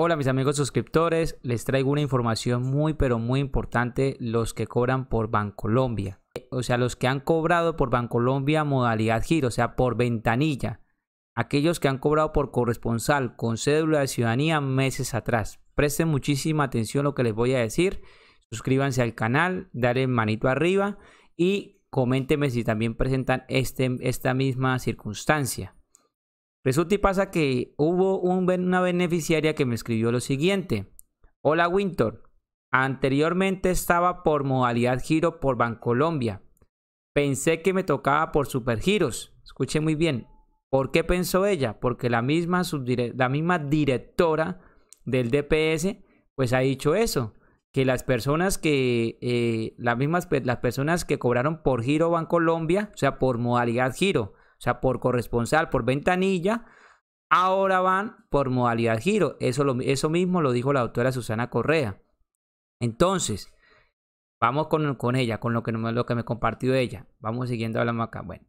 Hola mis amigos suscriptores, les traigo una información muy pero muy importante los que cobran por Bancolombia. O sea, los que han cobrado por Bancolombia modalidad giro, o sea, por ventanilla. Aquellos que han cobrado por corresponsal con cédula de ciudadanía meses atrás. Presten muchísima atención a lo que les voy a decir. Suscríbanse al canal, dale manito arriba y coméntenme si también presentan este, esta misma circunstancia. Resulta y pasa que hubo una beneficiaria que me escribió lo siguiente. Hola Winter, anteriormente estaba por modalidad giro por Bancolombia. Pensé que me tocaba por supergiros. Escuche muy bien. ¿Por qué pensó ella? Porque la misma, la misma directora del DPS pues ha dicho eso. Que las personas que, eh, las mismas, las personas que cobraron por giro Bancolombia, o sea, por modalidad giro, o sea, por corresponsal, por ventanilla, ahora van por modalidad giro. Eso, eso mismo lo dijo la doctora Susana Correa. Entonces, vamos con, ella, con lo que, lo que me compartió ella. Vamos siguiendo hablando acá. Bueno.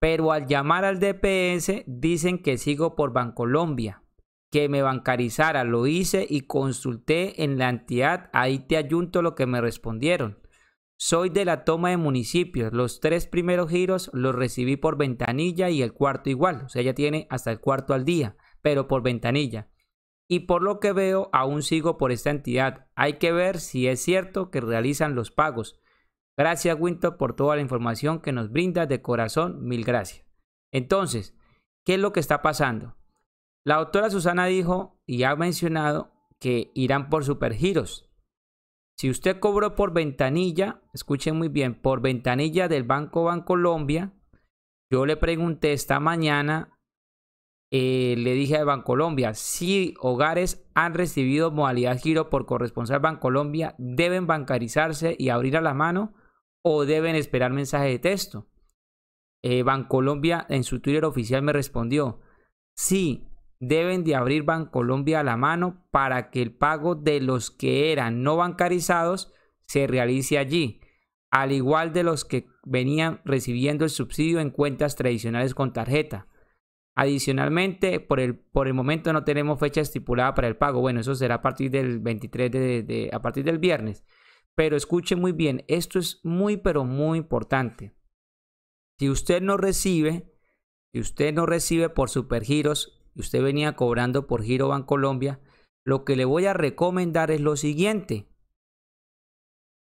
Pero al llamar al DPS dicen que sigo por Bancolombia, que me bancarizara. Lo hice y consulté en la entidad. Ahí te ayunto lo que me respondieron. Soy de la toma de municipios. Los tres primeros giros los recibí por ventanilla y el cuarto igual. O sea, ya tiene hasta el cuarto al día, pero por ventanilla. Y por lo que veo, aún sigo por esta entidad. Hay que ver si es cierto que realizan los pagos. Gracias, Winter, por toda la información que nos brinda. De corazón, mil gracias. Entonces, ¿qué es lo que está pasando? La doctora Susana dijo y ha mencionado que irán por supergiros. Si usted cobró por ventanilla, escuchen muy bien, por ventanilla del Banco Bancolombia, yo le pregunté esta mañana, eh, le dije a Bancolombia, si hogares han recibido modalidad giro por corresponsal Bancolombia, ¿deben bancarizarse y abrir a la mano o deben esperar mensaje de texto? Eh, Bancolombia en su Twitter oficial me respondió, sí, deben de abrir Bancolombia a la mano para que el pago de los que eran no bancarizados se realice allí, al igual de los que venían recibiendo el subsidio en cuentas tradicionales con tarjeta. Adicionalmente, por el, por el momento no tenemos fecha estipulada para el pago. Bueno, eso será a partir del 23 de, a partir del viernes. Pero escuche muy bien, esto es muy pero muy importante. Si usted no recibe, si usted no recibe por supergiros usted venía cobrando por Giro Colombia, lo que le voy a recomendar es lo siguiente.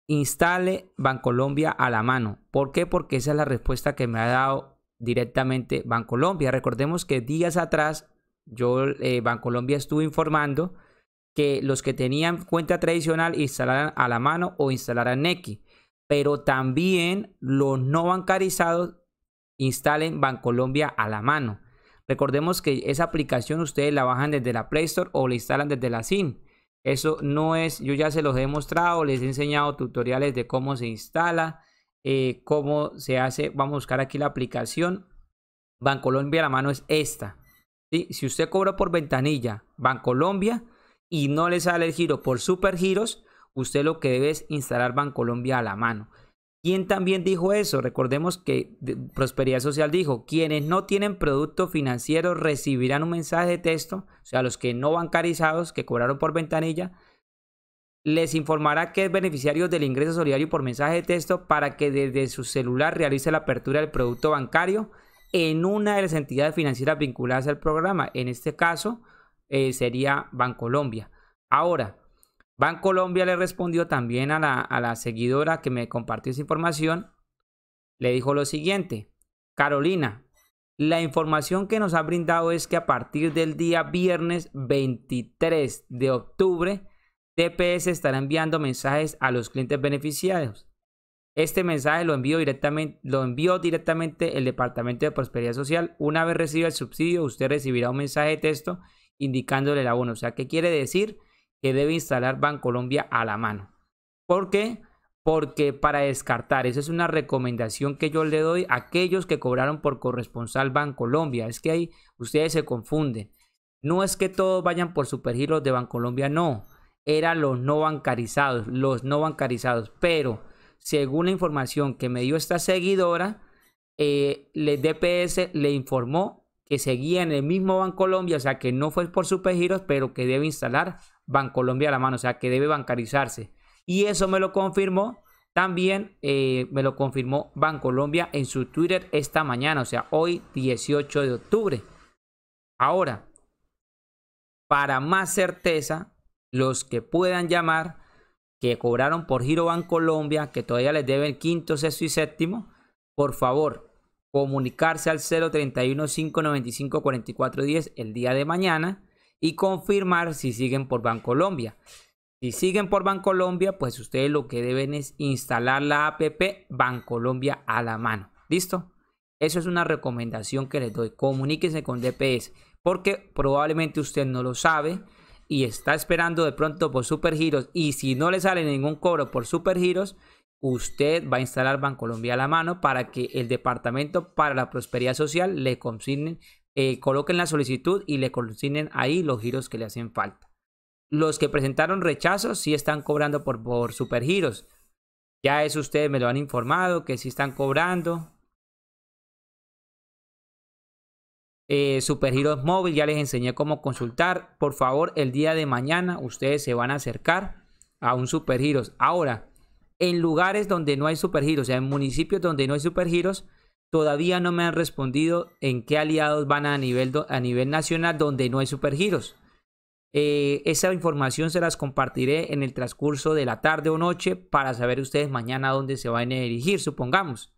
Instale Bancolombia a la mano. ¿Por qué? Porque esa es la respuesta que me ha dado directamente Bancolombia. Recordemos que días atrás yo eh, Bancolombia estuve informando que los que tenían cuenta tradicional instalaran a la mano o instalaran Neki, pero también los no bancarizados instalen Bancolombia a la mano. Recordemos que esa aplicación ustedes la bajan desde la Play Store o la instalan desde la SIM. Eso no es, yo ya se los he mostrado, les he enseñado tutoriales de cómo se instala, eh, cómo se hace. Vamos a buscar aquí la aplicación. Bancolombia, la mano es esta. Si usted cobra por ventanilla Bancolombia y no le sale el giro por Super Giros, usted lo que debe es instalar Bancolombia a la mano. ¿Quién también dijo eso? Recordemos que Prosperidad Social dijo, quienes no tienen producto financiero recibirán un mensaje de texto, o sea, los que no bancarizados, que cobraron por ventanilla, les informará que es beneficiario del ingreso solidario por mensaje de texto para que desde su celular realice la apertura del producto bancario en una de las entidades financieras vinculadas al programa. En este caso, eh, sería Bancolombia. Ahora, Colombia le respondió también a la, seguidora que me compartió esa información. Le dijo lo siguiente, Carolina, la información que nos ha brindado es que a partir del día viernes 23 de octubre, TPS estará enviando mensajes a los clientes beneficiados. Este mensaje lo envió, directamente, lo envió directamente el Departamento de Prosperidad Social. Una vez reciba el subsidio, usted recibirá un mensaje de texto indicándole la abono. O sea, ¿qué quiere decir? que debe instalar Bancolombia a la mano. ¿Por qué? Porque para descartar, esa es una recomendación que yo le doy a aquellos que cobraron por corresponsal Bancolombia. Es que ahí ustedes se confunden. No es que todos vayan por supergiros de Bancolombia, no. Eran los no bancarizados, los no bancarizados. Pero según la información que me dio esta seguidora, el eh, DPS le informó que seguía en el mismo Bancolombia, o sea que no fue por supergiros, pero que debe instalar Colombia a la mano, o sea que debe bancarizarse. Y eso me lo confirmó también, eh, me lo confirmó Colombia en su Twitter esta mañana, o sea, hoy 18 de octubre. Ahora, para más certeza, los que puedan llamar, que cobraron por Giro Colombia que todavía les deben quinto, sexto y séptimo, por favor, comunicarse al 031 595 4410 el día de mañana y confirmar si siguen por Bancolombia. Si siguen por Bancolombia, pues ustedes lo que deben es instalar la app Bancolombia a la mano. ¿Listo? Eso es una recomendación que les doy. Comuníquense con DPS porque probablemente usted no lo sabe y está esperando de pronto por Super Y si no le sale ningún cobro por Super usted va a instalar Bancolombia a la mano para que el Departamento para la Prosperidad Social le consignen eh, coloquen la solicitud y le consignen ahí los giros que le hacen falta. Los que presentaron rechazos si están cobrando por, supergiros. Ya eso ustedes me lo han informado, que si están cobrando. Eh, supergiros móvil, ya les enseñé cómo consultar. Por favor, el día de mañana ustedes se van a acercar a un supergiros. Ahora, en lugares donde no hay supergiros, o sea, en municipios donde no hay supergiros, todavía no me han respondido en qué aliados van a nivel, a nivel nacional donde no hay supergiros. Eh, esa información se las compartiré en el transcurso de la tarde o noche para saber ustedes mañana dónde se van a dirigir, supongamos.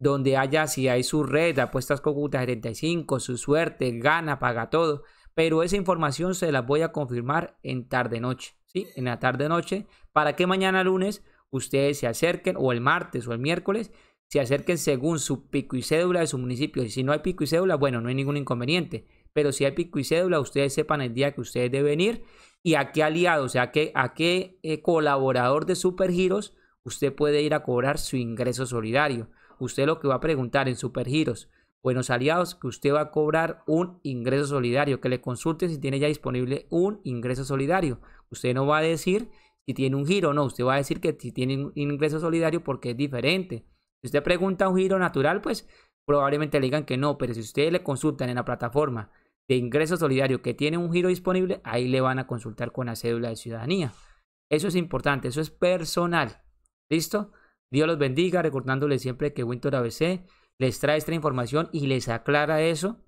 Donde haya, si hay su red, apuestas Cúcuta 35, su suerte, gana, paga todo. Pero esa información se las voy a confirmar en tarde-noche, ¿sí? En la tarde-noche, para que mañana lunes ustedes se acerquen, o el martes o el miércoles, se acerquen según su pico y cédula de su municipio. Y si no hay pico y cédula, bueno, no hay ningún inconveniente. Pero si hay pico y cédula, ustedes sepan el día que ustedes deben ir y a qué aliado, o sea, a qué, a qué eh, colaborador de Supergiros usted puede ir a cobrar su ingreso solidario. Usted lo que va a preguntar en Supergiros, buenos aliados, que usted va a cobrar un ingreso solidario, que le consulte si tiene ya disponible un ingreso solidario. Usted no va a decir si tiene un giro, no, usted va a decir que si tiene un ingreso solidario porque es diferente. Si usted pregunta un giro natural, pues probablemente le digan que no, pero si ustedes le consultan en la plataforma de ingreso solidario que tiene un giro disponible, ahí le van a consultar con la cédula de ciudadanía. Eso es importante, eso es personal. ¿Listo? Dios los bendiga, recordándole siempre que Winter ABC les trae esta información y les aclara eso,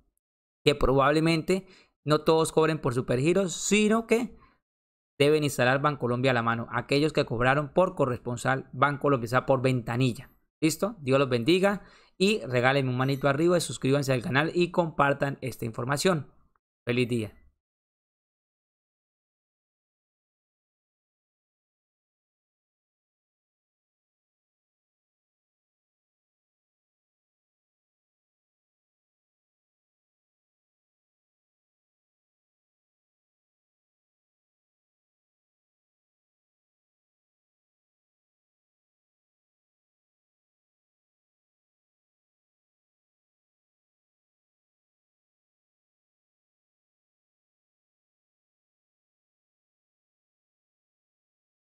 que probablemente no todos cobren por supergiros, sino que deben instalar Bancolombia a la mano. Aquellos que cobraron por corresponsal Bancolombia, o por ventanilla. ¿Listo? Dios los bendiga y regálenme un manito arriba suscríbanse al canal y compartan esta información. Feliz día.